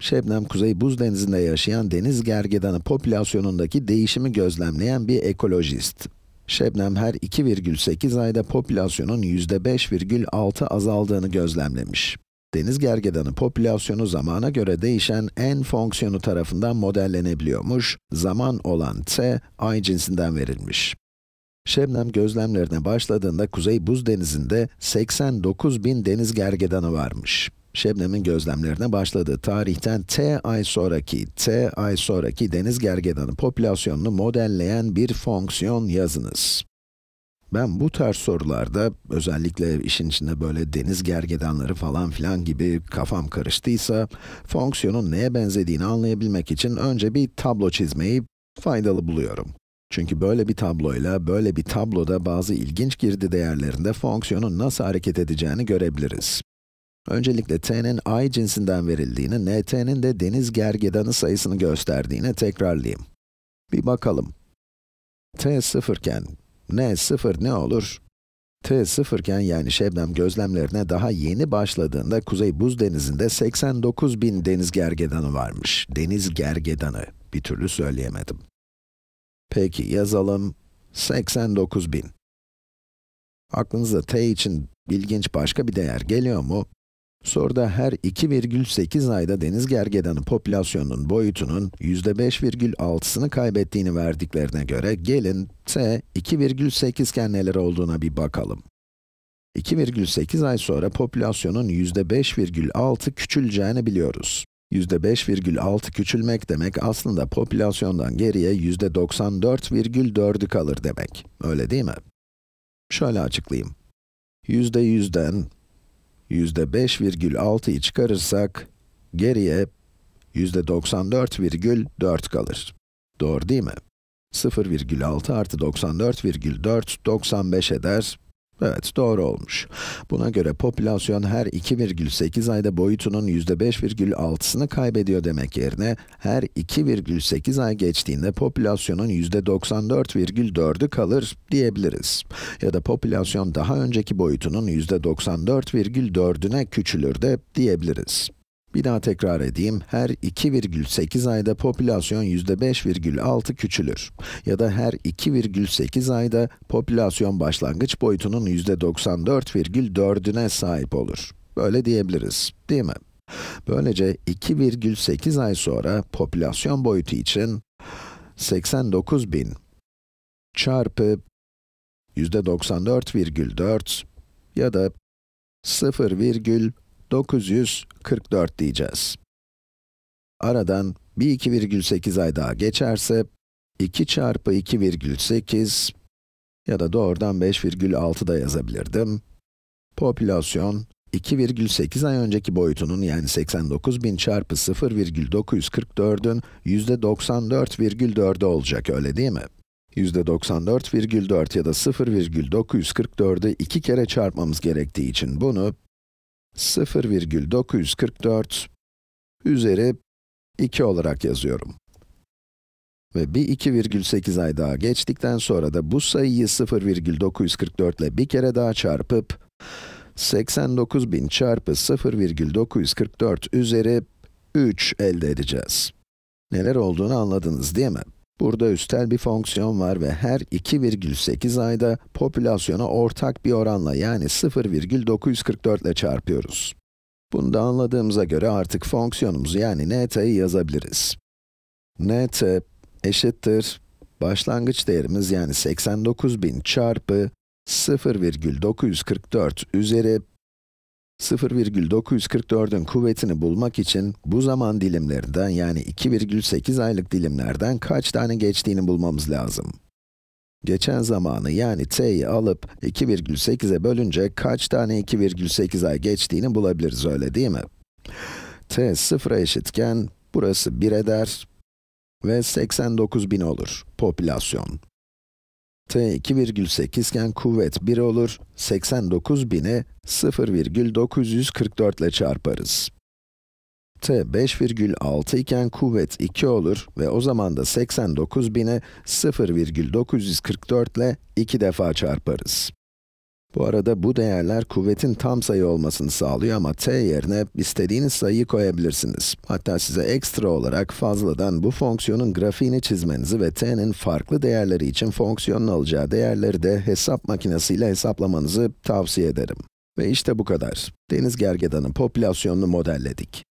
Şebnem Kuzey Buz Denizi'nde yaşayan deniz gergedanı popülasyonundaki değişimi gözlemleyen bir ekolojist. Şebnem her 2,8 ayda popülasyonun %5,6 azaldığını gözlemlemiş. Deniz gergedanı popülasyonu zamana göre değişen n fonksiyonu tarafından modellenebiliyormuş, zaman olan t, ay cinsinden verilmiş. Şebnem gözlemlerine başladığında Kuzey Buz Denizi'nde 89 bin deniz gergedanı varmış. Şebnem'in gözlemlerine başladı. Tarihten t ay sonraki, t ay sonraki deniz gergedanı popülasyonunu modelleyen bir fonksiyon yazınız. Ben bu tarz sorularda, özellikle işin içinde böyle deniz gergedanları falan filan gibi kafam karıştıysa, fonksiyonun neye benzediğini anlayabilmek için önce bir tablo çizmeyi faydalı buluyorum. Çünkü böyle bir tabloyla, böyle bir tabloda bazı ilginç girdi değerlerinde fonksiyonun nasıl hareket edeceğini görebiliriz. Öncelikle t'nin i cinsinden verildiğini, nt'nin de deniz gergedanı sayısını gösterdiğini tekrarlayayım. Bir bakalım. t sıfırken, n sıfır ne olur? t sıfırken yani Şebnem gözlemlerine daha yeni başladığında Kuzey Buz Denizi'nde 89 bin deniz gergedanı varmış. Deniz gergedanı, bir türlü söyleyemedim. Peki yazalım, 89 bin. Aklınıza t için ilginç başka bir değer geliyor mu? Soruda her 2,8 ayda deniz gergedanı popülasyonunun boyutunun %5,6'sını kaybettiğini verdiklerine göre gelin t 2,8 iken neler olduğuna bir bakalım. 2,8 ay sonra popülasyonun %5,6 küçüleceğini biliyoruz. %5,6 küçülmek demek aslında popülasyondan geriye %94,4'ü kalır demek. Öyle değil mi? Şöyle açıklayayım. %100'den %5,6'yı çıkarırsak, geriye %94,4 kalır. Doğru değil mi? 0,6 artı 94,4, 95 eder Evet, doğru olmuş. Buna göre popülasyon her 2,8 ayda boyutunun %5,6'sını kaybediyor demek yerine, her 2,8 ay geçtiğinde popülasyonun %94,4'ü kalır diyebiliriz. Ya da popülasyon daha önceki boyutunun %94,4'üne küçülür de diyebiliriz. Bir daha tekrar edeyim, her 2,8 ayda popülasyon %5,6 küçülür. Ya da her 2,8 ayda popülasyon başlangıç boyutunun %94,4'üne sahip olur. Böyle diyebiliriz, değil mi? Böylece 2,8 ay sonra popülasyon boyutu için 89.000 çarpı %94,4 ya da 0,4 944 diyeceğiz. Aradan bir 2,8 ay daha geçerse, 2 çarpı 2,8 ya da doğrudan 5,6 da yazabilirdim. Popülasyon, 2,8 ay önceki boyutunun yani 89.000 çarpı 0,944'ün %94,4'ü olacak öyle değil mi? %94,4 ya da 0,944'ü iki kere çarpmamız gerektiği için bunu 0,944 üzeri 2 olarak yazıyorum. Ve bir 2,8 ay daha geçtikten sonra da bu sayıyı 0,944 ile bir kere daha çarpıp 89.000 çarpı 0,944 üzeri 3 elde edeceğiz. Neler olduğunu anladınız değil mi? Burada üstel bir fonksiyon var ve her 2,8 ayda popülasyona ortak bir oranla yani 0,944 ile çarpıyoruz. Bunu da anladığımıza göre artık fonksiyonumuzu yani nt'yi yazabiliriz. nt eşittir başlangıç değerimiz yani 89.000 çarpı 0,944 üzeri 0,944'ün kuvvetini bulmak için bu zaman dilimlerinden yani 2,8 aylık dilimlerden kaç tane geçtiğini bulmamız lazım. Geçen zamanı yani t'yi alıp 2,8'e bölünce kaç tane 2,8 ay geçtiğini bulabiliriz öyle değil mi? t 0'a eşitken burası 1 eder ve 89.000 olur popülasyon t 2,8 iken kuvvet 1 olur, 89 0,944 ile çarparız. t 5,6 iken kuvvet 2 olur ve o zaman da 89 0,944 ile 2 defa çarparız. Bu arada bu değerler kuvvetin tam sayı olmasını sağlıyor ama t yerine istediğiniz sayıyı koyabilirsiniz. Hatta size ekstra olarak fazladan bu fonksiyonun grafiğini çizmenizi ve t'nin farklı değerleri için fonksiyonun alacağı değerleri de hesap makinesiyle hesaplamanızı tavsiye ederim. Ve işte bu kadar. Deniz gergedanın popülasyonunu modelledik.